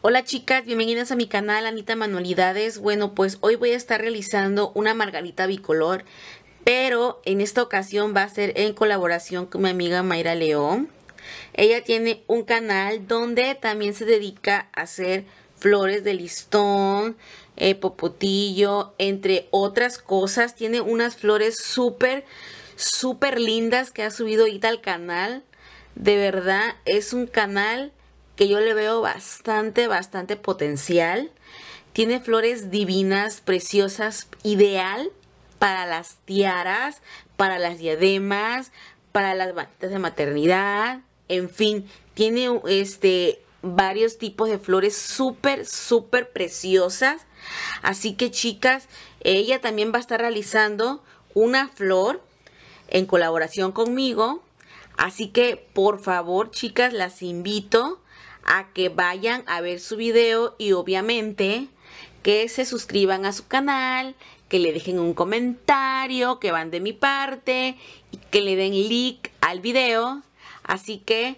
Hola chicas, bienvenidas a mi canal Anita Manualidades. Bueno, pues hoy voy a estar realizando una margarita bicolor, pero en esta ocasión va a ser en colaboración con mi amiga Mayra León. Ella tiene un canal donde también se dedica a hacer flores de listón, eh, popotillo, entre otras cosas. Tiene unas flores súper, súper lindas que ha subido ahorita al canal. De verdad, es un canal que yo le veo bastante, bastante potencial. Tiene flores divinas, preciosas, ideal para las tiaras, para las diademas, para las banditas de maternidad, en fin, tiene este varios tipos de flores súper, súper preciosas. Así que chicas, ella también va a estar realizando una flor en colaboración conmigo. Así que por favor chicas, las invito a que vayan a ver su video y obviamente que se suscriban a su canal, que le dejen un comentario, que van de mi parte y que le den like al video. Así que,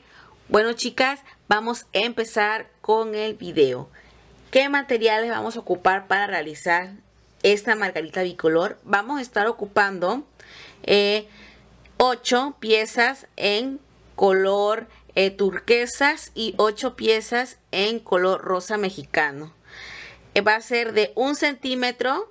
bueno chicas, vamos a empezar con el video. ¿Qué materiales vamos a ocupar para realizar esta margarita bicolor? Vamos a estar ocupando 8 eh, piezas en color eh, turquesas y ocho piezas en color rosa mexicano. Eh, va a ser de un centímetro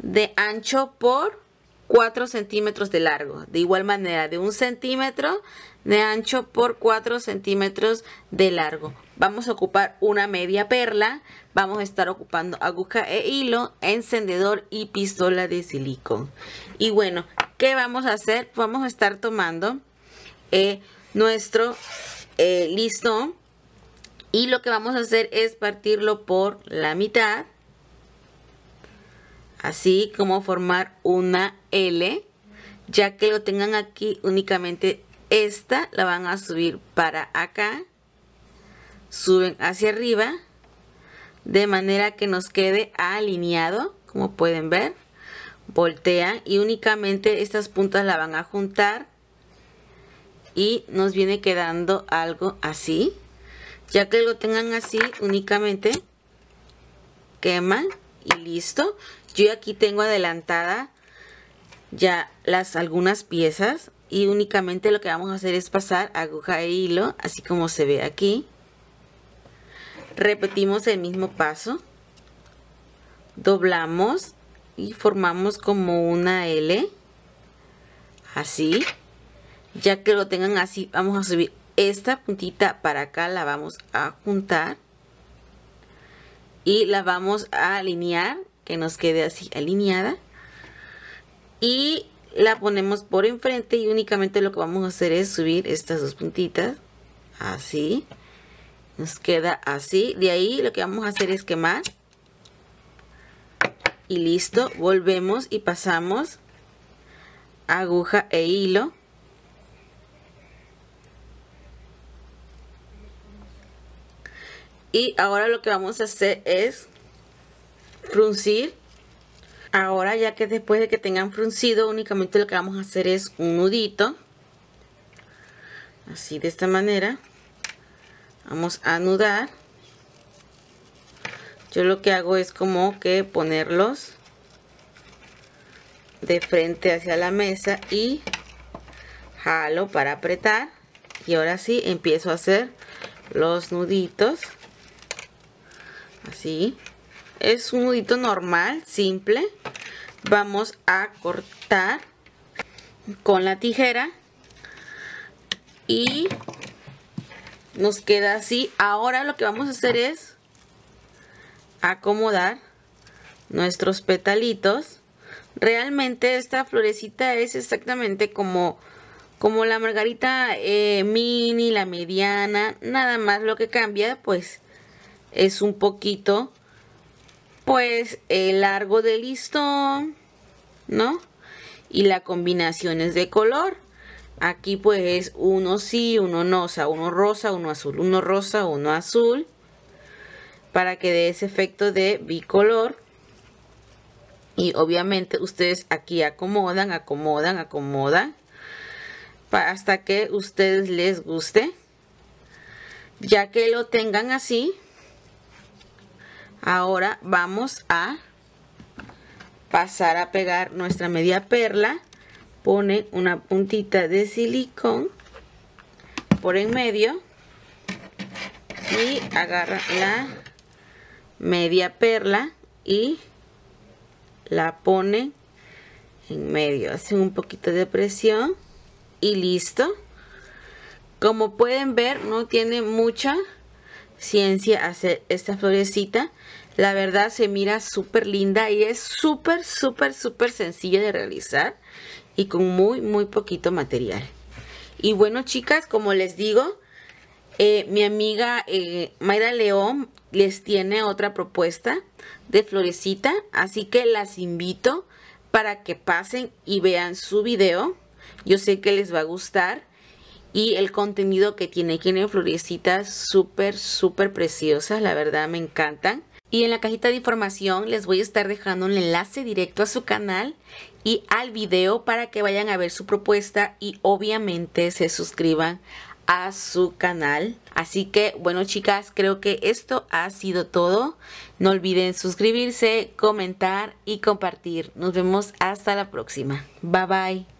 de ancho por 4 centímetros de largo. De igual manera, de un centímetro de ancho por 4 centímetros de largo. Vamos a ocupar una media perla. Vamos a estar ocupando aguja e hilo, encendedor y pistola de silicón. Y bueno, ¿qué vamos a hacer? Vamos a estar tomando... Eh, nuestro eh, listo y lo que vamos a hacer es partirlo por la mitad así como formar una L ya que lo tengan aquí únicamente esta la van a subir para acá suben hacia arriba de manera que nos quede alineado como pueden ver voltean y únicamente estas puntas la van a juntar y nos viene quedando algo así ya que lo tengan así únicamente queman y listo yo aquí tengo adelantada ya las algunas piezas y únicamente lo que vamos a hacer es pasar aguja e hilo así como se ve aquí repetimos el mismo paso doblamos y formamos como una L así ya que lo tengan así vamos a subir esta puntita para acá la vamos a juntar y la vamos a alinear que nos quede así alineada y la ponemos por enfrente y únicamente lo que vamos a hacer es subir estas dos puntitas así nos queda así de ahí lo que vamos a hacer es quemar y listo volvemos y pasamos aguja e hilo y ahora lo que vamos a hacer es fruncir ahora ya que después de que tengan fruncido únicamente lo que vamos a hacer es un nudito así de esta manera vamos a anudar yo lo que hago es como que ponerlos de frente hacia la mesa y jalo para apretar y ahora sí empiezo a hacer los nuditos así. Es un nudito normal, simple. Vamos a cortar con la tijera y nos queda así. Ahora lo que vamos a hacer es acomodar nuestros petalitos. Realmente esta florecita es exactamente como, como la margarita eh, mini, la mediana, nada más lo que cambia pues es un poquito pues el largo del listón, ¿no? Y la combinación es de color. Aquí pues es uno sí, uno no, o sea, uno rosa, uno azul, uno rosa, uno azul. Para que dé ese efecto de bicolor. Y obviamente ustedes aquí acomodan, acomodan, acomodan. Hasta que ustedes les guste. Ya que lo tengan así, ahora vamos a pasar a pegar nuestra media perla pone una puntita de silicón por en medio y agarra la media perla y la pone en medio hace un poquito de presión y listo como pueden ver no tiene mucha ciencia hacer esta florecita. La verdad se mira súper linda y es súper, súper, súper sencilla de realizar y con muy, muy poquito material. Y bueno, chicas, como les digo, eh, mi amiga eh, Mayra León les tiene otra propuesta de florecita, así que las invito para que pasen y vean su video. Yo sé que les va a gustar y el contenido que tiene. Tiene florecitas súper, súper preciosas, la verdad me encantan. Y en la cajita de información les voy a estar dejando un enlace directo a su canal y al video para que vayan a ver su propuesta y obviamente se suscriban a su canal. Así que bueno chicas, creo que esto ha sido todo. No olviden suscribirse, comentar y compartir. Nos vemos hasta la próxima. Bye bye.